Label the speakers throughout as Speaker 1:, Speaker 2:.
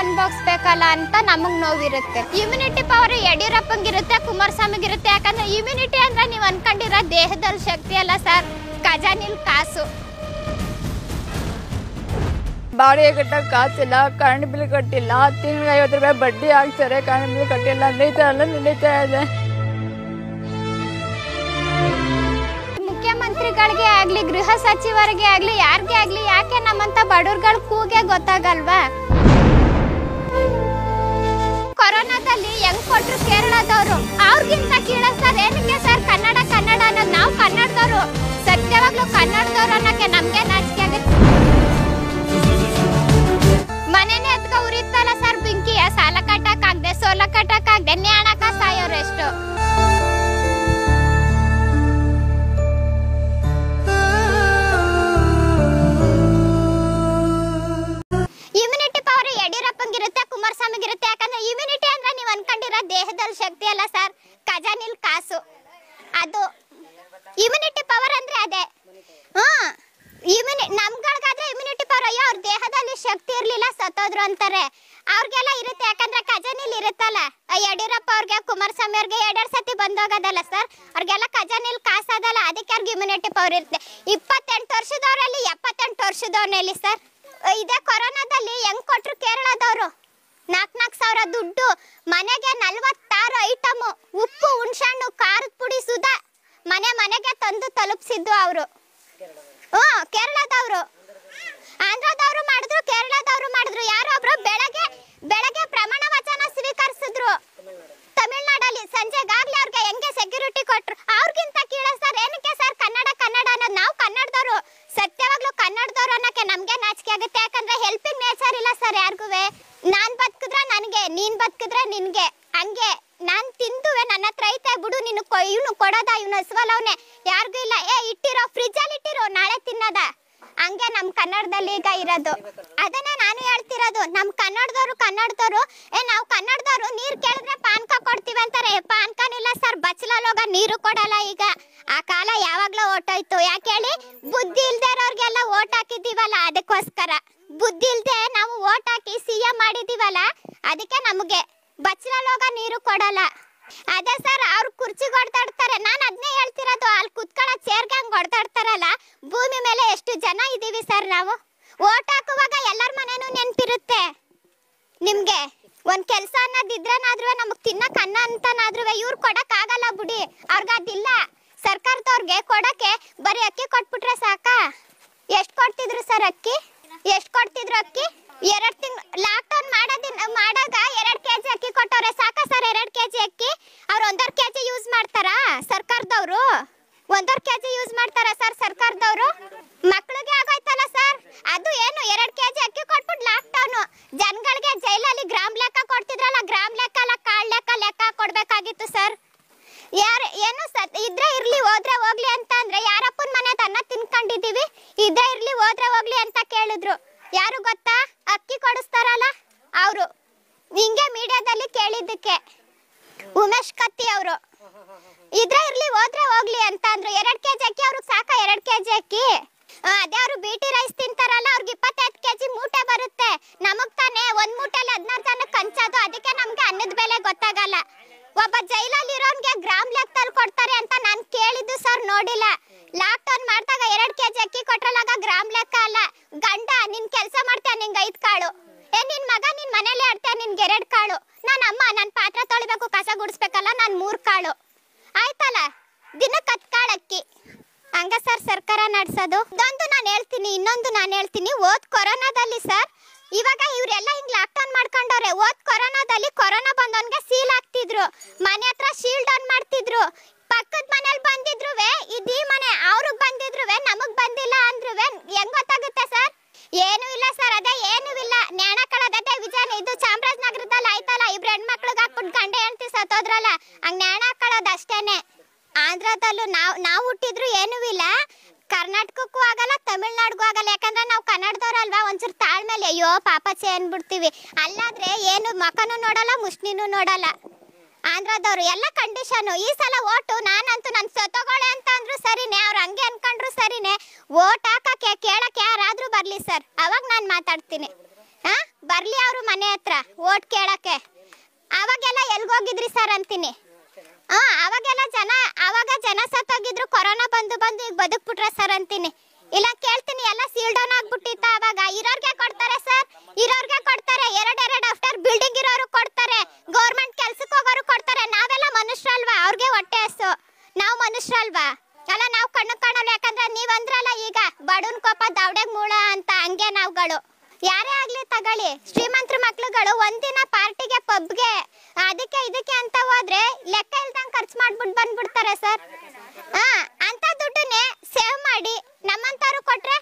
Speaker 1: ಅನ್ಭವಿಸ್ಬೇಕಲ್ಲ ಅಂತ ನಮಗ್ ನೋವಿರುತ್ತೆ immunity power ಯಡಿಯೂರಪ್ಪಂಗಿರುತ್ತೆ ಕುಮಾರಸ್ವಾಮಿಗಿರುತ್ತೆ ಯಾಕಂದ್ರೆ ಇಮ್ಯುನಿಟಿ ಅಂದ್ರೆ ನೀವು ಅನ್ಕೊಂಡಿರೋ ದೇಹದಲ್ಲಿ ಶಕ್ತಿ ಅಲ್ಲ ಸರ್ ಖಜಾನಿಲ್ ಕಾಸು ಬಾಡಿಗೆ ಕಟ್ಟ ಕಾಸಿಲ್ಲ ಕರೆಂಟ್ ಬಿಲ್ ಕಟ್ಟಿಲ್ಲ ತಿಂಗಳ ಐವತ್ತು ರೂಪಾಯಿ ಬಡ್ಡಿ ಹಾಕ್ತಾರೆ ಕರೆಂಟ್ ಬಿಲ್ ಕಟ್ಟಿಲ್ಲ ಅಂದ್ರೆ ಈ ಥರ ಇದೆ ಮುಖ್ಯಮಂತ್ರಿಗಳಿಗೆ ಆಗ್ಲಿ ಗೃಹ ಸಚಿವರಿಗೆ ಆಗ್ಲಿ ಯಾರಿಗೆ ಆಗ್ಲಿ ಯಾಕೆ ನಮ್ಮಂತ ಬಡವ್ರಗಳ ಕೂಗೆ ಗೊತ್ತಾಗಲ್ವಾ ಕೊರೋನಾದಲ್ಲಿ ಹೆಂಗ್ ಕೊಟ್ರು ಕೇರಳದವರು ಅವ್ರಿಗಿಂತ ಸರ್ ಏನಿಂಗೆ ಸರ್ ಕನ್ನಡ ಕನ್ನಡ ಅನ್ನೋದು ನಾವು ಕನ್ನಡದವರು ಸತ್ಯವಾಗ್ಲೂ ಕನ್ನಡದವ್ರು ಅನ್ನೋಕೆ ನಮ್ಗೆ ನಾಚಿಕೆ ಆಗುತ್ತೆ ಇಮ್ಯುನಿಟಿ ಪವರ್ ಅಂದ್ರೆ ಅದೇ ಹ್ಮ್ ಇಮ್ಯುನಿ ನಮ್ಗಳಿಗಾದ್ರೆ ಇಮ್ಯುನಿಟಿ ಪವರ್ ಅಯ್ಯೋ ಅವ್ರ ದೇಹದಲ್ಲಿ ಶಕ್ತಿ ಇರಲಿಲ್ಲ ಸತ್ತೋದ್ರು ಅಂತಾರೆ ಅವ್ರಿಗೆಲ್ಲ ಇರುತ್ತೆ ಯಾಕಂದ್ರೆ ಖಜಾನೆಲಿ ಇರುತ್ತಲ್ಲ ಯಡಿಯೂರಪ್ಪ ಅವ್ರಿಗೆ ಕುಮಾರಸ್ವಾಮಿ ಅವ್ರಿಗೆ ಎರಡೆರಡು ಸತಿ ಬಂದೋಗದಲ್ಲ ಸರ್ ಅವ್ರಿಗೆಲ್ಲ ಖಜಾನೆಲಿ ಕಾಸಾದಲ್ಲ ಅದಕ್ಕೆ ಅವ್ರಿಗೆ ಇಮ್ಯುನಿಟಿ ಪವರ್ ಇರುತ್ತೆ ಇಪ್ಪತ್ತೆಂಟು ವರ್ಷದವರಲ್ಲಿ ಎಪ್ಪತ್ತೆಂಟು ವರ್ಷದವ್ರಲ್ಲಿ ಸರ್ ಇದೇ ಕೊರೋನಾದಲ್ಲಿ ಹೆಂಗ್ ಕೊಟ್ರು ಕೇರಳದವರು ನಾಲ್ಕು ನಾಲ್ಕು ಸಾವಿರ ದುಡ್ಡು ಮನೆಗೆ ನಲ್ವತ್ತಾರು ಐಟಮು ಉಪ್ಪು ಹುಣ್ಸಣ್ಣು ಖಾರ ತಲುಪಿಸಿದ್ದು ಅವರು ಹ್ಞೂ ಕೇರಳದವರು ಆಂಧ್ರದವರು ಮಾಡಿದ್ರು ಕೇರಳದವರು ಮಾಡಿದ್ರು ಯಾರು ಒಬ್ರು ಬೆಳಗ್ಗೆ ಬೆಳಗ್ಗೆ ಪ್ರಮಾಣ ವಚನ ಸ್ವೀಕರಿಸಿದ್ರು ತಮಿಳ್ನಾಡಲ್ಲಿ ಸಂಜೆಗಾಗ್ಲಿ ಅವ್ರಿಗೆ ಹೆಂಗೆ ಸೆಕ್ಯೂರಿಟಿ ಕೊಟ್ರು ಅವ್ರಿಗಿಂತ ಕೀಳ ಸರ್ ಏನಕ್ಕೆ ಸರ್ ಕನ್ನಡ ಕನ್ನಡ ಅನ್ನೋದು ನಾವು ಕನ್ನಡದವರು ಸತ್ಯವಾಗ್ಲೂ ಕನ್ನಡದವರು ಅನ್ನೋಕೆ ನಮಗೆ ನಾಚಿಕೆ ಆಗುತ್ತೆ ಯಾಕಂದ್ರೆ ಹೆಲ್ಪಿಂಗ್ ನೇಚರ್ ಇಲ್ಲ ಸರ್ ಯಾರಿಗೂ ನಾನು ಬದುಕಿದ್ರೆ ನನಗೆ ನೀನು ಬದುಕಿದ್ರೆ ನಿನಗೆ ಹಂಗೆ ನಾನು ತಿಂದುವೆ ನನ್ನ ಹತ್ರ ಐತೆ ಬಿಡು ನೀನು ಇವನು ಕೊಡೋದ ಇವನು ಹಸ್ವಲ್ಲವನೆ ಯಾರಿಗೂ ಇಲ್ಲ ಏ ಇಟ್ಟಿರೋ ಫ್ರಿಜ್ ಅಲ್ಲಿ ಇಟ್ಟಿರೋ ನಾಳೆ ತಿನ್ನೋದ ಹಂಗೆ ನಮ್ಮ ಕನ್ನಡದಲ್ಲಿ ಈಗ ಇರೋದು ಅದನ್ನೇ ನಾನು ಹೇಳ್ತಿರೋದು ನಮ್ಮ ಕನ್ನಡದವರು ಕನ್ನಡದವರು ಏ ನಾವು ಕನ್ನಡದವರು ನೀರು ಕೇಳಿದ್ರೆ ಪಾನ್ಕ ಕೊಡ್ತೀವಿ ಅಂತಾರೆ ಪಾನ್ಕನಿಲ್ಲ ಸರ್ ಬಚ್ಚಲಲ್ಲಿ ನೀರು ಕೊಡಲ್ಲ ಈಗ ಆ ಕಾಲ ಯಾವಾಗಲೂ ಓಟೋಯ್ತು ಯಾಕೆ ಹೇಳಿ ಬುದ್ಧಿ ಇಲ್ದೆ ಇರೋರಿಗೆಲ್ಲ ಓಟ್ ಹಾಕಿದ್ದೀವಲ್ಲ ಅದಕ್ಕೋಸ್ಕರ ಬುದ್ಧಿ ಇಲ್ದೆ ನಾವು ಓಟ್ ಹಾಕಿ ಸಿ ಎ ಮಾಡಿದ್ದೀವಲ್ಲ ಅದಕ್ಕೆ ನಮಗೆ ಬಚ್ಚಲಲ್ಲಿ ನೀರು ಕೊಡಲ್ಲ ಅದೇ ಸರ್ ಅವ್ರ ಕುರ್ಚಿ ಹೊಡೆದಾಡ್ತಾರೆ ನಾನು ಅದನ್ನೇ ಹೇಳ್ತಿರೋದು ಅಲ್ಲಿ ಕುತ್ಕೊಳ್ಳೋ ಚೇರ್ಗೆ ಹಂಗೆ ಹೊಡೆದಾಡ್ತಾರಲ್ಲ ಭೂಮಿ ಮೇಲೆ ಎಷ್ಟು ಜನ ಇದ್ದೀವಿ ಸರ್ ನಾವು ಓಟ್ ಹಾಕುವಾಗ ಎಲ್ಲರ ಮನೇನೂ ನೆನಪಿರುತ್ತೆ ನಿಮಗೆ ಒಂದು ಕೆಲಸ ಅನ್ನೋದಿದ್ರೇನಾದ್ರೂ ನಮಗೆ ತಿನ್ನಕ್ಕೆ ಅನ್ನ ಅಂತನಾದ್ರೂ ಇವ್ರು ಕೊಡೋಕ್ಕಾಗಲ್ಲ ಬಿಡಿ ಅವ್ರಿಗೆ ಅದಿಲ್ಲ ಸರ್ಕಾರದವ್ರಿಗೆ ಕೊಡೋಕ್ಕೆ ಬರೀ ಅಕ್ಕಿ ಕೊಟ್ಬಿಟ್ರೆ ಸಾಕಾ ಎಷ್ಟು ಕೊಡ್ತಿದ್ರು ಸರ್ ಅಕ್ಕಿ ಎಷ್ಟು ಕೊಡ್ತಿದ್ರು ಅಕ್ಕಿ ಎರಡ್ ತಿಂಗ್ ಲಾಕ್ ಡೌನ್ ಮಾಡೋದಿನ ಮಾಡಾಗ ಎರಡ್ ಕೆಜಿ ಅಕ್ಕಿ ಕೊಟ್ಟವ್ರೆ ಸಾಕ ಸರ್ ಎರಡ್ ಕೆಜಿ ಅಕ್ಕಿ ಅವ್ರ ಒಂದರ್ ಕೆಜಿ ಯೂಸ್ ಮಾಡ್ತಾರಾ ಸರ್ಕಾರದವ್ರು ಒಂದರ್ ಕೆಜಿ ಯೂಸ್ ಮಾಡ್ತಾರಾ ಸರ್ ಸರ್ಕಾರದವ್ರು ಮಕ್ಳಿಗೆ ಆಗೋಯ್ತಲ್ಲ ಸರ್ ಅದು ಏನು ಎರಡ್ ಕೆಜಿ ಅಕ್ಕಿ ಕೊಟ್ಬಿಟ್ಟು ಎರಡು ಕೆಜಿ ಅಕ್ಕಿ ಅದೇ ಅವರು ಬಿಟಿ ರೈಸ್ ತಿಂತಾರಲ್ಲ ಅವ್ರಿಗೆ ಇಪ್ಪತ್ತೈದು ಕೆಜಿ ಮೂಟೆ ಬರುತ್ತೆ ನಮಗ್ ತಾನೇ ಒಂದ್ ಮೂಟೆಲಿ ಹದಿನಾರು ಜನಕ್ಕೆ ಹಂಚೋದು ಅದಕ್ಕೆ ನಮ್ಗೆ ಅನ್ನದ ಬೆಲೆ ಗೊತ್ತಾಗಲ್ಲ ಒಬ್ಬ ಜೈಲಲ್ಲಿ ಇರೋನ್ಗೆ ಗ್ರಾಮ್ ಲೆಕ್ಕದಲ್ಲಿ ಕೊಡ್ತಾರೆ ಅಂತ ನಾನು ಕೇಳಿದ್ದು ಸರ್ ನೋಡಿಲ್ಲ ಲಾಕ್ ಡೌನ್ ಮಾಡಿದಾಗ ಎರಡು ಕೆಜಿ ಅಕ್ಕಿ ಕೊಟ್ರಲ್ಲಾಗ ಗ್ರಾಮ್ ಲೆಕ್ಕ ಅಲ್ಲ ಗಂಡ ನಿನ್ ಕೆಲಸ ಮಾಡ್ತೇನೆ ನಿಂಗೆ ಐದು ಕಾಳು ಏ ನಿನ್ ಮಗ ನಿನ್ ಮನೇಲಿ ಆಡ್ತೇನೆ ನಿನ್ಗೆ ಎರಡು ಕಾಳು ನಾನು ಅಮ್ಮ ನಾನು ಪಾತ್ರೆ ತೊಳಿಬೇಕು ಕಸ ಗುಡಿಸ್ಬೇಕಲ್ಲ ನಾನು ಮೂರು ಕಾಳು ಆಯ್ತಲ್ಲ ದಿನಕ್ಕೆ ಹತ್ತು ಕಾಳು ಅಕ್ಕಿ ಹಂಗ ಸರ್ ಸರ್ಕಾರ ನಡೆಸೋದು ಇದೊಂದು ನಾನು ಹೇಳ್ತೀನಿ ಇನ್ನೊಂದು ನಾನು ಹೇಳ್ತೀನಿ ಓದ್ ಕೊರೋನಾದಲ್ಲಿ ಸರ್ ಇವಾಗ ಇವರೆಲ್ಲ ಹಿಂಗ್ ಲಾಕ್ ಡೌನ್ ಮಾಡ್ಕೊಂಡವ್ರೆ ಓದ್ ಕೊರೋನಾದಲ್ಲಿ ಕೊರೋನಾ ಬಂದವನ್ಗೆ ಸೀಲ್ ಹಾಕ್ತಿದ್ರು ಮನೆ ಹತ್ರ ಶೀಲ್ಡ್ ಆನ್ ಮಾಡ್ತಿದ್ರು ಪಕ್ಕದ ಮನೇಲಿ ಬಂದಿದ್ರುವೆ ಇದೀ ಮನೆ ಅವ್ರಿಗೆ ಬಂದಿದ್ರುವೆ ನಮಗ್ ಬಂದಿಲ್ಲ ಅಂದ್ರುವೆ ಹೆಂಗ್ ಗೊತ್ತಾಗುತ್ತೆ ಸರ್ ಏನು ಇಲ್ಲ ಸರ್ ಅದೇ ಏನು ಇಲ್ಲ ನ್ಯಾಣ ಆಂಧ್ರದಲ್ಲೂ ನಾವು ನಾವು ಹುಟ್ಟಿದ್ರು ಏನೂ ಇಲ್ಲ ಕರ್ನಾಟಕಕ್ಕೂ ಆಗಲ್ಲ ತಮಿಳ್ನಾಡಿಗೂ ಆಗಲ್ಲ ಯಾಕಂದ್ರೆ ನಾವು ಕನ್ನಡದವ್ರಲ್ವಾ ಒಂಚೂರು ತಾಳ್ಮೇಲೆ ಅಯ್ಯೋ ಪಾಪಚೆ ಅನ್ಬಿಡ್ತೀವಿ ಅಲ್ಲಾದ್ರೆ ಏನು ಮಕನು ನೋಡಲ್ಲ ಮುಷ್ಣಿನೂ ನೋಡಲ್ಲ ಆಂಧ್ರದವರು ಎಲ್ಲ ಕಂಡೀಷನು ಈ ಸಲ ಓಟು ನಾನಂತೂ ನನ್ನ ಸೊತಗೊಳೆ ಅಂತ ಅಂದ್ರು ಸರಿನೇ ಅವ್ರು ಹಂಗೆ ಅನ್ಕೊಂಡ್ರು ಸರಿನೇ ಓಟ್ ಹಾಕಕ್ಕೆ ಕೇಳಕ್ಕೆ ಯಾರಾದ್ರೂ ಬರ್ಲಿ ಸರ್ ಅವಾಗ ನಾನು ಮಾತಾಡ್ತೀನಿ ಹಾಂ ಬರ್ಲಿ ಅವರು ಮನೆ ಹತ್ರ ಓಟ್ ಕೇಳಕ್ಕೆ ಅವಾಗೆಲ್ಲ ಎಲ್ಗೋಗಿದ್ರಿ ಸರ್ ಅಂತೀನಿ ಅವಾಗೆಲ್ಲ ಜನ ಅವಾಗ ಜನ ಸತ್ತೋಗಿದ್ರು ಕೊರೋನಾ ಬಂದು ಬಂದು ಈಗ ಬದುಕ್ಬಿಟ್ರೆ ಸರ್ ಅಂತೀನಿ ಇಲ್ಲ ಕೇಳ್ತೀನಿ ಎಲ್ಲ ಸೀಲ್ ಡೌನ್ ಆಗ್ಬಿಟ್ಟಿತ್ತ ಅವಾಗ ಇರೋರ್ಗೆ ಕೊಡ್ತಾರೆ ಸರ್ ಇರೋರ್ಗೆ ಕೊಡ್ತಾರೆ ಎರಡ್ ಎರಡ್ ಆಫ್ಟರ್ ಬಿಲ್ಡಿಂಗ್ ಇರೋರು ಕೊಡ್ತಾರೆ ಗೌರ್ಮೆಂಟ್ ಕೆಲ್ಸಕ್ಕೆ ಹೋಗೋರು ಕೊಡ್ತಾರೆ ನಾವೆಲ್ಲ ಮನುಷ್ಯರಲ್ವಾ ಅವ್ರಿಗೆ ಹೊಟ್ಟೆ ಹಸು ನಾವು ಮನುಷ್ಯರಲ್ವಾ ಅಲ್ಲ ನಾವು ಕಣ್ಣು ಕಾಣಲ್ಲ ಯಾಕಂದ್ರೆ ನೀವಂದ್ರಲ್ಲ ಈಗ ಬಡವನ್ ಕೋಪ ದವಡೆಗ್ ಮೂಳ ಅಂತ ಹಂಗೆ ನಾವುಗಳು ಯಾರೇ ಆಗ್ಲಿ ತಗೊಳ್ಳಿ ಶ್ರೀಮಂತ್ರ ಮಕ್ಳುಗಳು ಒಂದಿನ ಪಾರ್ಟಿಗೆ ಪಬ್ಗೆ ಅದಕ್ಕೆ ಇದಕ್ಕೆ ಅಂತ ಹೋದ್ರೆ ಲೆಕ್ಕ ಇಲ್ದಂಗೆ ಖರ್ಚು ಮಾಡ್ಬಿಟ್ಟು ಬಂದ್ಬಿಡ್ತಾರೆ ಸರ್ ಹಾ ಅಂತ ದುಡ್ಡನ್ನೇ ಸೇವ್ ಮಾಡಿ ನಮ್ಮಂತವ್ರು ಕೊಟ್ರೆ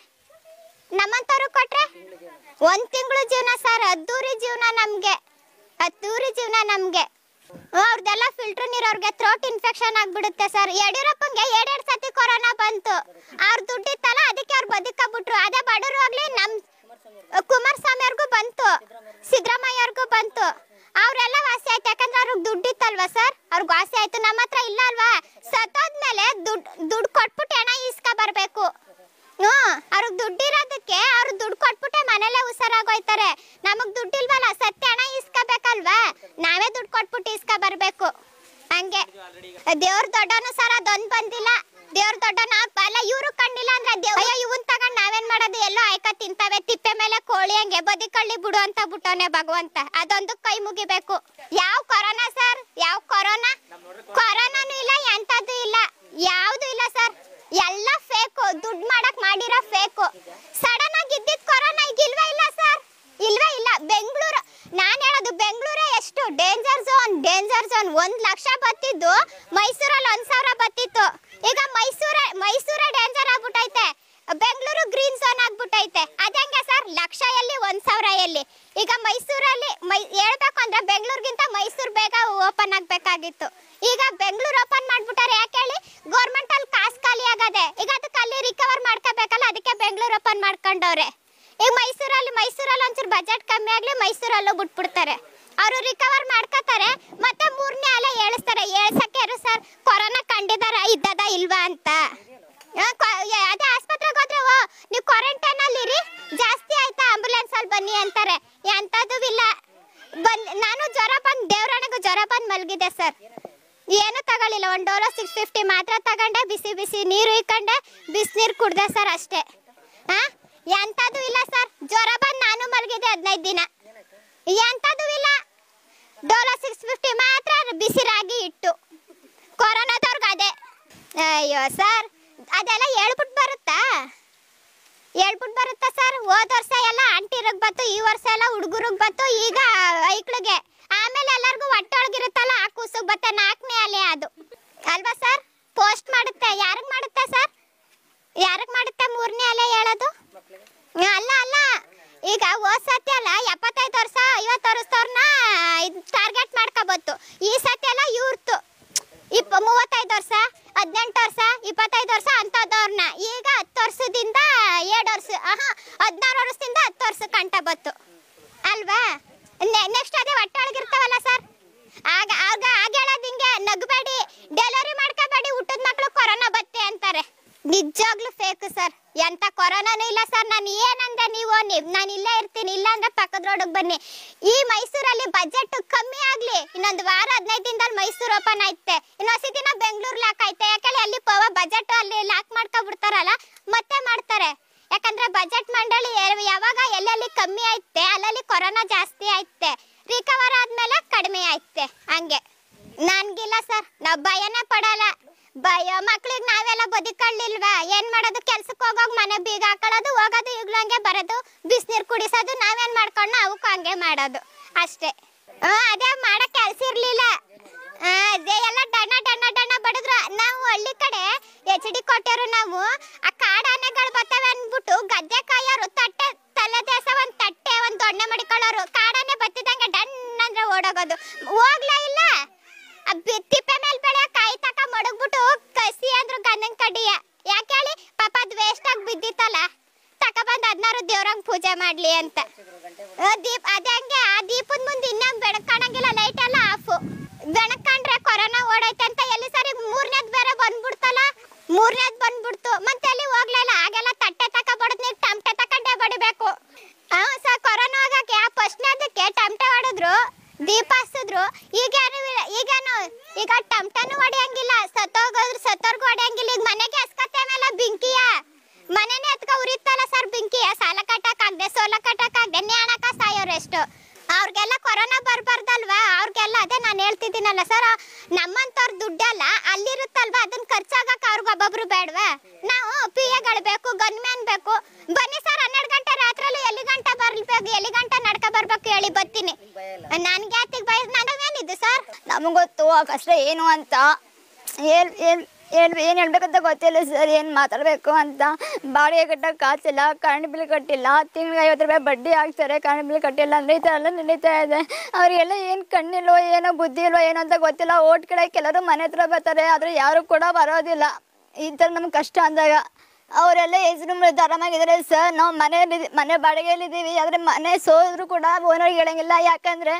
Speaker 1: ನಮ್ಮಂತವ್ರು ಕೊಟ್ರೆ ಒಂದ್ ತಿಂಗಳು ಜೀವನ ಸರ್ ಅದ್ದೂರಿ ಜೀವನ ನಮ್ಗೆ ಅದ್ದೂರಿ ಜೀವನ ನಮ್ಗೆ ಅವ್ರದ್ದೆಲ್ಲ ಫಿಲ್ಟರ್ ಅವ್ರಿಗೆ ಥ್ರೋಟ್ ಇನ್ಫೆಕ್ಷನ್ ಆಗ್ಬಿಡುತ್ತೆ ಸರ್ ಯಡಿಯೂರಪ್ಪಂಗೆ ಎರಡೆರಡು ಸತಿ ಕೊರೋನಾ ಬಂತು ಅವ್ರ ದುಡ್ಡಿತ್ತಲ್ಲ ಅದಕ್ಕೆ ಅವ್ರು ಬದುಕಬಿಟ್ರು ಅದೇ ಬಡವರು ಆಗ್ಲಿ ನಮ್ಮ ಕುಮಾರಸ್ವಾಮಿ ಅವ್ರಿಗೂ ಬಂತು ಸಿದ್ದರಾಮಯ್ಯ ಅವ್ರಿಗೂ ಬಂತು ಅವರೆಲ್ಲ ವಾಸಿ ಆಯ್ತು ಯಾಕಂದ್ರೆ ಅವ್ರಿಗೆ ದುಡ್ಡು ಸರ್ ಅವ್ರಿಗೆ ವಾಸಿ ಆಯ್ತು ನಮ್ಮ ಹತ್ರ ಇಲ್ಲ ಅಲ್ವಾ ಸತ್ತೋದ್ಮೇಲೆ ದುಡ್ಡು ದುಡ್ಡು ಕೊಟ್ಬಿಟ್ಟು ಹಣ ಇಸ್ಕ ಬರಬೇಕು ಹ್ಞೂ ಅವ್ರಿಗೆ ದುಡ್ಡಿರೋದಕ್ಕೆ ಅವ್ರು ದುಡ್ಡು ಕೊಟ್ಬಿಟ್ಟೆ ಮನೇಲೆ ಹುಷಾರಾಗೋಯ್ತಾರೆ ನಮಗೆ ದುಡ್ಡಿಲ್ವಲ್ಲ ಸತ್ಯ ಹಣ ಇಸ್ಕೋಬೇಕಲ್ವಾ ನಾವೇ ದುಡ್ಡು ಕೊಟ್ಬಿಟ್ಟು ಇಸ್ಕ ಬರಬೇಕು ಹಂಗೆ ದೇವ್ರ ದೊಡ್ಡನು ಸರ್ ಅದೊಂದು ಬಂದಿಲ್ಲ ದೇವ್ರ ದೊಡ್ಡನ ಅಲ್ಲ ಇವ್ರು ಕಂಡಿಲ್ಲ ಅಂದ್ರೆ ದೇವಯ್ಯ ಅಯ್ಯೋ ಇವನ್ ತಗೊಂಡ್ ನಾವೇನ್ ಮಾಡೋದು ಎಲ್ಲೋ ಆಯ್ಕ ತಿಂತಾವೆ ತಿಪ್ಪೆ ಮೇಲೆ ಕೋಳಿ ಹಂಗೆ ಬದಿ ಕಳ್ಳಿ ಬಿಡು ಅಂತ ಬಿಟ್ಟವನೆ ಭಗವಂತ ಅದೊಂದು ಕೈ ಮುಗಿಬೇಕು ಯಾವ ಕೊರೋನಾ ಸರ್ ಯಾವ ಕೊರೋನಾ ಕೊರೋನಾನು ಇಲ್ಲ ಹೇಳ್ಬೇಕು ಅಂದ್ರೆ ಬೆಂಗಳೂರಿಗಿಂತ ಮೈಸೂರು ಬೇಗ ಓಪನ್ ಆಗಬೇಕಾಗಿತ್ತು ಈಗ ಬೆಂಗಳೂರು ಓಪನ್ ಮಾಡ್ಬಿಟ್ಟಾರೆ ಯಾಕೆ ಹೇಳಿ ಗೌರ್ಮೆಂಟ್ ಅಲ್ಲಿ ಕಾಸು ಖಾಲಿ ಆಗದೆ ಈಗ ಅದಕ್ಕೆ ಅಲ್ಲಿ ರಿಕವರ್ ಮಾಡ್ಕೋಬೇಕಲ್ಲ ಅದಕ್ಕೆ ಬೆಂಗಳೂರು ಓಪನ್ ಮಾಡ್ಕೊಂಡವ್ರೆ ಈಗ ಮೈಸೂರಲ್ಲಿ ಮೈಸೂರಲ್ಲಿ ಒಂಚೂರು ಬಜೆಟ್ ಕಮ್ಮಿ ಆಗಲಿ ಮೈಸೂರಲ್ಲೂ ಬಿಟ್ಬಿಡ್ತಾರೆ ಅವರು ರಿಕವರ್ ಮಾಡ್ಕೋತಾರೆ ಮತ್ತೆ ಮೂರನೇ ಅಲೆ ಹೇಳಿಸ್ತಾರೆ ಹೇಳ್ಸಕ್ಕೆ ಸರ್ ಕೊರೋನಾ ಕಂಡಿದಾರ ಇದ್ದದ ಇಲ್ವಾ ಅಂತ ಅದೇ ಆಸ್ಪತ್ರೆಗೆ ಹೋದ್ರೆ ನೀವು ಕ್ವಾರಂಟೈನ್ ಅಲ್ಲಿ ಇರಿ ಜಾಸ್ತಿ ಆಯ್ತಾ ಆಂಬುಲೆನ್ಸ್ ಅಲ್ಲಿ ಬನ್ನಿ ಅಂತಾರೆ ಎಂತದೂ ಇಲ್ಲ ನಾನು ಜ್ವರ ಬಂದು ದೇವ್ರಾಣಿಗೂ ಜ್ವರ ಬಂದು ಮಲಗಿದೆ ಸರ್ ಏನು ತಗೊಳ್ಳಿಲ್ಲ ಒಂದು ಡೋಲೋ ಸಿಕ್ಸ್ ಫಿಫ್ಟಿ ಮಾತ್ರ ತಗೊಂಡೆ ಬಿಸಿ ಬಿಸಿ ನೀರು ಇಕ್ಕೊಂಡೆ ನೀರು ಕುಡ್ದೆ ಸರ್ ಅಷ್ಟೇ ಹಾ ಎಂಥದ್ದು ಇಲ್ಲ ಸರ್ ಜ್ವರ ಬಂದು ನಾನು ಮಲಗಿದೆ ಹದಿನೈದು ದಿನ ಎಂಥದ್ದು ಇಲ್ಲ ಡೋಲೋ ಸಿಕ್ಸ್ ಫಿಫ್ಟಿ ಮಾತ್ರ ಬಿಸಿ ರಾಗಿ ಇಟ್ಟು ಕೊರೋನಾದವ್ರಿಗೆ ಅದೇ ಅಯ್ಯೋ ಸರ್ ಅದೆಲ್ಲ ಹೇಳ್ಬಿಟ್ಟು ಬರುತ್ತಾ ಹೇಳ್ಬಿಟ್ಟು ಬರುತ್ತಾ ಸರ್ ಹೋದ ವರ್ಷ ಎಲ್ಲ ಆಂಟಿರಿಗೆ ಬಂತು ಈ ವರ್ಷ ಎಲ್ಲ ಹುಡುಗರಿಗೆ ಬಂತು ಈಗ ಐಕ್ಳಿಗೆ ಆಮೇಲೆ ಎಲ್ಲರಿಗೂ ಒಟ್ಟೊಳಗಿರುತ್ತಲ್ಲ ಆ ಕೂಸು ಬತ್ತೆ ನಾಲ್ಕನೇ ಅಲೆ ಅದು ಅಲ್ವಾ ಸರ್ ಪೋಸ್ಟ್ ಮಾಡುತ್ತೆ ಯಾರಿಗೆ ಮಾಡುತ್ತೆ ಸರ್ ಯಾರಿಗೆ ಮಾಡುತ್ತೆ ಮೂರನೇ ಅಲೆ ಹೇಳೋದು ಅಲ್ಲ ಅಲ್ಲ ಈಗ ಹೋದ ಸತಿ ಅಲ್ಲ ಎಪ್ಪತ್ತೈದು ವರ್ಷ ಐವತ್ತು ವರ್ಷದವ್ರನ್ನ ಇದು ಟಾರ್ಗೆಟ್ ಮಾಡ್ಕೋಬೋದು ಈ ಸತಿ ಎಲ್ಲ ಇವ್ರದ್ದು ಇಪ್ಪ ಮೂವತ್ತೈದು ವರ್ಷ ಹದಿನೆಂಟು ವರ್ಷ ಇಪ್ಪತ್ತೈದು ವರ್ಷ ಅಂಥದ್ದವ್ರನ್ನ ಈಗ ವರ್ಷದಿಂದ ಎರಡು ವರ್ಷ ಹದಿನಾರು ವರ್ಷದಿಂದ ಹತ್ತು ವರ್ಷ ಕಂಟ ಬತ್ತು ಅಲ್ವಾ ನೆಕ್ಸ್ಟ್ ಅದೇ ಇರ್ತಾವಲ್ಲ ಸರ್ ಆಗ ಆಗ ಆಗ ಹೇಳೋದು ಹಿಂಗೆ ನಗಬೇಡಿ ಡೆಲಿವರಿ ಮಾಡ್ಕೋಬೇಡಿ ಊಟದ ಮಕ್ಕಳು ಕೊರೋನಾ ಬತ್ತೆ ಅಂತಾರೆ ನಿಜಾಗ್ಲೂ ಫೇಕ್ ಸರ್ ಎಂತ ಕೊರೋನಾನು ಇಲ್ಲ ಸರ್ ನಾನು ಏನಂದೆ ನೀವು ನಾನು ಇಲ್ಲೇ ಇರ್ತೀನಿ ಇಲ್ಲ ಅಂದ್ರೆ ಪಕ್ಕದ ರೋಡಿಗೆ ಬನ್ನಿ ಈ ಮೈಸೂರಲ್ಲಿ ಬಜೆಟ್ ಕಮ್ಮಿ ಆಗ್ಲಿ ಇನ್ನೊಂದು ವಾರ ಹದಿನೈದು ದಿನದಲ್ಲಿ ಮೈಸೂರು ಓಪನ್ ಆಯ್ತೆ ಇನ್ನೊಂದ್ಸಿ ದಿನ ಬೆಂಗಳೂರು ಲಾಕ್ ಆಯ್ತೆ ಯಾಕಂದ್ರೆ ಅಲ್ಲಿ ಪವ ಬಜೆಟ್ ಅಲ್ಲಿ ಲಾಕ್ ಮಾಡ್ಕೊಬಿಡ್ತಾರಲ್ಲ ಮತ್ತೆ ಮಾಡ್ತಾರೆ ಯಾಕಂದ್ರೆ ಬಜೆಟ್ ಮಂಡಳಿ ಯಾವಾಗ ಎಲ್ಲೆಲ್ಲಿ ಕಮ್ಮಿ ಆಯ್ತೆ ಅಲ್ಲಲ್ಲಿ ಕೊರೋನಾ ಜಾಸ್ತಿ ಆಯ್ತೆ ರಿಕವರ್ ಆದ್ಮೇಲೆ ಕಡಿಮೆ ಆಯ್ತೆ ಹಂಗೆ ನನ್ಗಿಲ್ಲ ಸರ್ ನಾವು ಭಯನೇ ಪಡಲ್ಲ ಭಯ ಮಕ್ಳಿಗೆ ನಾವೆಲ್ಲ ಬದುಕಳ್ಳಿಲ್ವಾ ಏನ್ ಮಾಡೋದು ಕೆಲ್ಸಕ್ಕೆ ಹೋಗೋಗ್ ಮನೆ ಬೀಗ ಹಾಕೊಳ್ಳೋದು ಹೋಗೋದು ಈಗ್ಲೂ ಹಂಗೆ ಬರೋದು ಬಿಸಿನೀರು ಕುಡಿಸೋದು ನಾವೇನ್ ಮಾಡ್ಕೊಂಡು ಅವಕ್ಕೆ ಹಂಗೆ ಮಾಡೋದು ಅಷ್ಟೇ ಹಾ ಅದೇ ಮಾಡೋ ಕೆಲ್ಸ ಇರ್ಲಿಲ್ಲ ಅದೇ ಎಲ್ಲ ಡಣ್ಣ ಡಣ್ಣ ಡಣ್ಣ ಬಡಿದ್ರು ನಾವು ಹಳ್ಳಿ ಕಡೆ ಎಚ್ ಡಿ ಕೊಟ್ಟರು ನಾವು ಆ ಕಾಡಾನೆಗಳು ಬರ್ತವೆ ಅಂದ್ಬಿಟ್ಟು ಗದ್ದೆ ಕಾಯೋರು ತಟ್ಟೆ ತಲೆ ದೇಶ ಒಂದು ತಟ್ಟೆ ಒಂದು ದೊಣ್ಣೆ ಮಡಿಕೊಳ್ಳೋರು ಕಾಡಾನೆ ಬತ್ತಿದಂಗೆ ಡಣ್ಣ ಅಂದ್ರೆ ಓಡೋಗೋದು ಹೋಗ್ಲೇ ಇಲ್ಲ ತಿಪ್ಪೆ ಮಡಗ್ಬಿಟ್ಟು ಕಸಿ ಅಂದ್ರು ಗಂಧನ್ ಕಡಿಯ ಯಾಕೆ ಹೇಳಿ ಪಾಪ ಅದು ವೇಸ್ಟ್ ಆಗಿ ಬಿದ್ದಿತ್ತಲ್ಲ ತಗೊಬಂದು ಹದಿನಾರು ದೇವ್ರಂಗೆ ಪೂಜೆ ಮಾಡಲಿ ಅಂತ ದೀಪ ಅದೇ ಹಂಗೆ ಆ ದೀಪದ ಮುಂದೆ ಇನ್ನೂ ಬೆಳಕು ಕಾಣಂಗಿಲ್ಲ ಲೈಟ್ ಎಲ್ಲ ಆಫು ಬೆಳಕು ಕಂಡ್ರೆ ಕೊರೋನಾ ಓಡೈತೆ ಅಂತ ಎಲ್ಲಿ ಸರಿ ಮೂರನೇದು ಬೇರೆ ಬಂದ್ಬಿಡ್ತಲ್ಲ ಮೂರನೇದು ಬಂದ್ಬಿಡ್ತು ಮತ್ತೆ ಅಲ್ಲಿ ಹೋಗ್ಲಿಲ್ಲ ಆಗೆಲ್ಲ ತಟ್ಟೆ ತಕೊಬಾರ್ದು ನೀವು ಟಮಟೆ ತಕೊಂಡೇ ಬಡಿಬೇಕು ಹಾಂ ಸರ್ ಕೊರೋನಾ ಹೋಗಕ್ಕೆ ಫಸ್ಟ್ನೇದಕ್ಕೆ ಟಮಟೆ ಹೊಡೆದ್ರು ದೀಪ ಹಚ್ಚಿದ್ರು ಈಗ ಯಾರು ಇಲ್ಲ ಈಗ ಈಗ ಟಮ್ಟನು ಹೊಡೆಯಂಗಿಲ್ಲ ಸತ್ತೋಗೋದ್ರು ಸತ್ತೋರ್ಗು ಹೊಡೆಯಂಗಿಲ್ಲ ಈಗ ಮನೆಗೆ ಹಸ್ಕತ್ತೇನಲ್ಲ ಬೆಂಕಿಯ ಮನೆನೇ ಎತ್ಕ ಉರಿತಲ್ಲ ಸರ್ ಬೆಂಕಿಯ ಸಾಲ ಕಟ್ಟಕ್ಕಾಗದೆ ಸೋಲ ಕಟ್ಟಕ್ಕಾಗದೆ ನೇಣಕ ಸಾಯೋರು ಎಷ್ಟು ಅವ್ರಿಗೆಲ್ಲ ಕೊರೋನಾ ಬರಬಾರ್ದಲ್ವಾ ಅವ್ರಿಗೆಲ್ಲ ಅದೇ ನಾನು ಹೇಳ್ತಿದ್ದೀನಲ್ಲ ಸರ್ ನಮ್ಮಂಥವ್ರ ದುಡ್ಡೆಲ್ಲ ಅಲ್ಲಿರುತ್ತಲ್ವಾ ಅದನ್ನ ಖರ್ಚಾಗಕ್ಕೆ ಅವ್ರಿಗೆ ಒಬ್ಬೊಬ್ರು ಬೇಡವಾ ನಾವು ಪಿ ಎಗಳು ಬೇಕು ಗನ್ಮ್ಯಾನ್ ಬೇಕು ಬನ್ನಿ ಸರ್ ಹನ್ನೆರಡು ಗಂಟೆ ರಾತ್ರಿ ಎಲ್ಲಿ ಗಂಟೆ ಬರ್ಬೇಕು ಎಲ್ಲಿ ಗಂಟೆ ನಡ್ಕೊ ಬರ್ಬೇಕು ಹೇಳಿ ಬರ್ತೀನಿ ನಾನು ನಮಗೆ ಗೊತ್ತು ಆ ಕಷ್ಟ ಏನು ಅಂತ ಏನು ಏನು ಏನು ಏನು ಹೇಳ್ಬೇಕಂತ ಗೊತ್ತಿಲ್ಲ ಸರ್ ಏನು ಮಾತಾಡಬೇಕು ಅಂತ ಬಾಡಿಗೆ ಕಟ್ಟೋಕೆ ಕಾಸಿಲ್ಲ ಕರೆಂಟ್ ಬಿಲ್ ಕಟ್ಟಿಲ್ಲ ತಿಂಗಳಿಗೆ ಐವತ್ತು ರೂಪಾಯಿ ಬಡ್ಡಿ ಹಾಕ್ತಾರೆ ಕರೆಂಟ್ ಬಿಲ್ ಕಟ್ಟಿಲ್ಲ ಅಂದರೆ ಈ ಥರ ಎಲ್ಲ ನಡೀತಾ ಇದೆ ಅವರಿಗೆಲ್ಲ ಏನು ಕಣ್ಣಿಲ್ವೋ ಏನೋ ಬುದ್ಧಿ ಇಲ್ವೋ ಏನೋ ಅಂತ ಗೊತ್ತಿಲ್ಲ ಓಟ್ ಕಡೆ ಕೆಲವರು ಮನೆ ಹತ್ರ ಬರ್ತಾರೆ ಆದರೆ ಯಾರು ಕೂಡ ಬರೋದಿಲ್ಲ ಈ ಥರ ನಮ್ಗೆ ಕಷ್ಟ ಅಂದಾಗ ಅವರೆಲ್ಲ ಹೆಸರು ಆರಾಮಾಗಿದ್ದಾರೆ ಸರ್ ನಾವು ಮನೆಯಲ್ಲಿ ಮನೆ ಬಾಡಿಗೆಯಲ್ಲಿದ್ದೀವಿ ಆದರೆ ಮನೆ ಸೋದ್ರು ಕೂಡ ಓನರ್ಗೆ ಹೇಳೋಂಗಿಲ್ಲ ಯಾಕಂದರೆ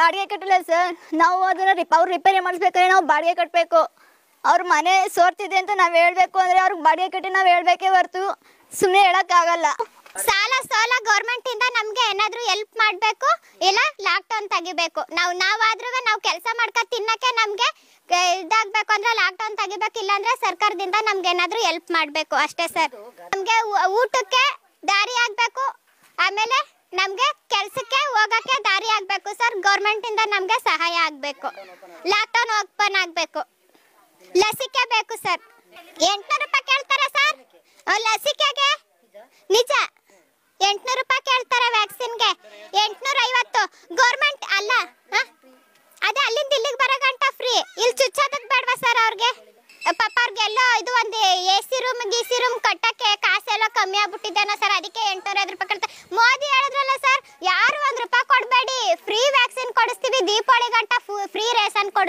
Speaker 1: ಬಾಡಿಗೆ ಕಟ್ಟಲ್ಲ ಸರ್ ನಾವು ಅದನ್ನ ಅವ್ರು ರಿಪೇರಿ ಮಾಡಿಸ್ಬೇಕಂದ್ರೆ ನಾವು ಬಾಡಿಗೆ ಕಟ್ಟಬೇಕು ಅವ್ರ ಮನೆ ಸೋರ್ತಿದೆ ಅಂತ ನಾವು ಹೇಳಬೇಕು ಅಂದ್ರೆ ಅವ್ರಿಗೆ ಬಾಡಿಗೆ ಕಟ್ಟಿ ನಾವು ಹೇಳಬೇಕೇ ಹೊರತು ಸುಮ್ಮನೆ ಹೇಳೋಕ್ಕಾಗಲ್ಲ ಸಾಲ ಸಾಲ ಗೌರ್ಮೆಂಟ್ ಇಂದ ನಮ್ಗೆ ಏನಾದ್ರೂ ಹೆಲ್ಪ್ ಮಾಡ್ಬೇಕು ಇಲ್ಲ ಲಾಕ್ ಡೌನ್ ತೆಗಿಬೇಕು ನಾವು ನಾವಾದ್ರೂ ನಾವು ಕೆಲಸ ಮಾಡ್ಕೊ ತಿನ್ನಕ್ಕೆ ನಮ್ಗೆ ಇದಾಗಬೇಕು ಅಂದ್ರೆ ಲಾಕ್ ಡೌನ್ ಇಲ್ಲ ಅಂದ್ರೆ ಸರ್ಕಾರದಿಂದ ನಮ್ಗೆ ಏನಾದ್ರೂ ಹೆಲ್ಪ್ ಮಾಡ್ಬೇಕು ಅಷ್ಟೇ ಸರ್ ನಮ್ಗೆ ಊಟಕ್ಕೆ ದಾರಿ ಆಗ್ಬೇಕು ಆಮೇಲೆ ನಮಗೆ ಕೆಲಸಕ್ಕೆ ಹೋಗಕ್ಕೆ ದಾರಿ ಆಗಬೇಕು ಸರ್ ಇಂದ ನಮಗೆ ಸಹಾಯ ಆಗಬೇಕು ಲಾಕ್ಡೌನ್ ಓಪನ್ ಆಗಬೇಕು ಲಸಿಕೆ ಬೇಕು ಸರ್ ಎಂಟುನೂರು ರೂಪಾಯಿ ಕೇಳ್ತಾರೆ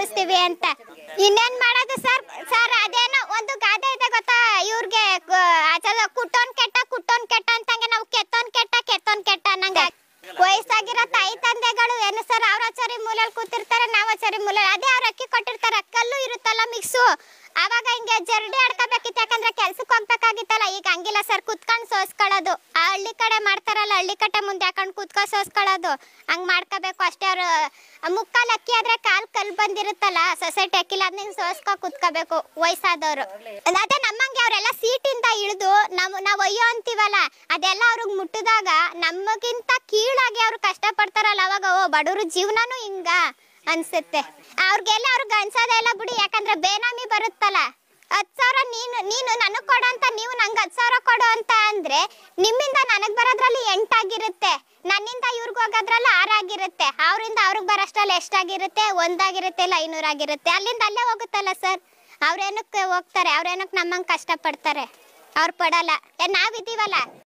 Speaker 1: ಕೊಡಿಸ್ತೀವಿ ಅಂತ ಇನ್ನೇನ್ ಮಾಡೋದು ಸರ್ ಸರ್ ಅದೇನೋ ಒಂದು ಗಾದೆ ಇದೆ ಗೊತ್ತಾ ಇವ್ರಿಗೆ ಕುಟ್ಟೋನ್ ಕೆಟ್ಟ ಕುಟ್ಟೋನ್ ಕೆಟ್ಟ ಅಂತಂಗೆ ನಾವು ಕೆತ್ತೋನ್ ಕೆಟ್ಟ ಕೆತ್ತೋನ್ ಕೆಟ್ಟ ಅನ್ನಂಗ ವಯಸ್ಸಾಗಿರೋ ತಾಯಿ ತಂದೆಗಳು ಏನು ಸರ್ ಅವ್ರ ಚರಿ ಮೂಲಲ್ಲಿ ಕೂತಿರ್ತಾರೆ ನಾವ್ ಚರಿ ಮೂಲಲ್ಲಿ ಅದೇ ಅವ್ರ ಅಕ್ಕಿ ಕೊಟ್ಟಿರ್ತಾರೆ ಅಕ್ಕಲ್ಲೂ ಇರುತ್ತಲ್ಲ ಮಿಕ್ಸು ಆವಾಗ ಹಿಂಗೆ ಜರಡಿ ಆಡ್ಕೋಬೇಕಿತ್ತು ಯಾಕಂದ್ರೆ ಕೆಲ್ಸಕ್ಕೆ ಹೋಗ್ಬೇಕಾಗಿತ್ತಲ್ಲ ಈಗ ಹಂಗಿಲ್ಲ ಸರ್ ಕುತ್ಕೊಂಡು ಸೋಸ್ಕೊಳ್ಳೋದು ಆ ಹಳ್ಳಿ ಕಡೆ ಮಾಡ್ತಾರಲ್ಲ ಹಳ್ಳಿ ಕಟ್ಟೆ ಮುಂದೆ ಹಾಕೊಂಡು ಕುತ್ಕೊ ಸೋಸ್ಕೊಳ್ಳೋದು ಹಂಗೆ ಮಾಡ್ಕೋಬೇಕು ಅಷ್ಟೇ ಅವರು ಮುಕ್ಕಾಲು ಅಕ್ಕಿ ಆದ್ರೆ ಕಾಲು ಕಲ್ಲು ಬಂದಿರುತ್ತಲ್ಲ ಸೊಸೈಟಿ ಅಕ್ಕಿಲ್ಲ ಅದನ್ನ ಸೋಸ್ಕೊ ಕುತ್ಕೋಬೇಕು ವಯಸ್ಸಾದವರು ಅದೇ ನಮ್ಮಂಗೆ ಅವರೆಲ್ಲ ಸೀಟಿಂದ ಇಳಿದು ನಾವು ನಾವು ಒಯ್ಯೋ ಅಂತೀವಲ್ಲ ಅದೆಲ್ಲ ಅವ್ರಿಗೆ ಮುಟ್ಟಿದಾಗ ನಮಗಿಂತ ಕೀಳಾಗಿ ಅವ್ರು ಕಷ್ಟ ಪಡ್ತಾರಲ್ಲ ಅವಾಗ ಓ ಬಡವರು ಜೀವನನೂ ಹಿಂಗ ಅನ್ಸುತ್ತೆ ಅವ್ರಿಗೆಲ್ಲ ಅವ್ರಿಗೆ ಅನ್ಸೋದೆಲ್ಲ ಬಿಡಿ ಯಾಕಂದ್ರೆ ಬೇನಾಮಿ ಬರುತ್ತಲ್ಲ ಹತ್ತು ಸಾವಿರ ನೀನು ನೀನು ನನಗೆ ಕೊಡು ಅಂತ ನೀವು ನಂಗೆ ಹತ್ತು ಸಾವಿರ ಕೊಡು ಅಂತ ಅಂದರೆ ನಿಮ್ಮಿಂದ ನನಗೆ ಬರೋದ್ರಲ್ಲಿ ಎಂಟಾಗಿರುತ್ತೆ ನನ್ನಿಂದ ಇವ್ರಿಗೆ ಹೋಗೋದ್ರಲ್ಲಿ ಆರಾಗಿರುತ್ತೆ ಅವರಿಂದ ಅವ್ರಿಗೆ ಬರೋಷ್ಟ್ರಲ್ಲಿ ಎಷ್ಟಾಗಿರುತ್ತೆ ಒಂದಾಗಿರುತ್ತೆ ಇಲ್ಲ ಐನೂರಾಗಿರುತ್ತೆ ಅಲ್ಲಿಂದ ಅಲ್ಲೇ ಹೋಗುತ್ತಲ್ಲ ಸರ್ ಅವ್ರೇನಕ್ಕೆ ಹೋಗ್ತಾರೆ ಅವ್ರೇನಕ್ಕೆ ನಮ್ಮಂಗೆ ಕಷ್ಟಪಡ್ತಾರೆ ಅವ್ರು ಪಡಲ್ಲ ಏ ನಾವಿದ್ದೀವಲ್ಲ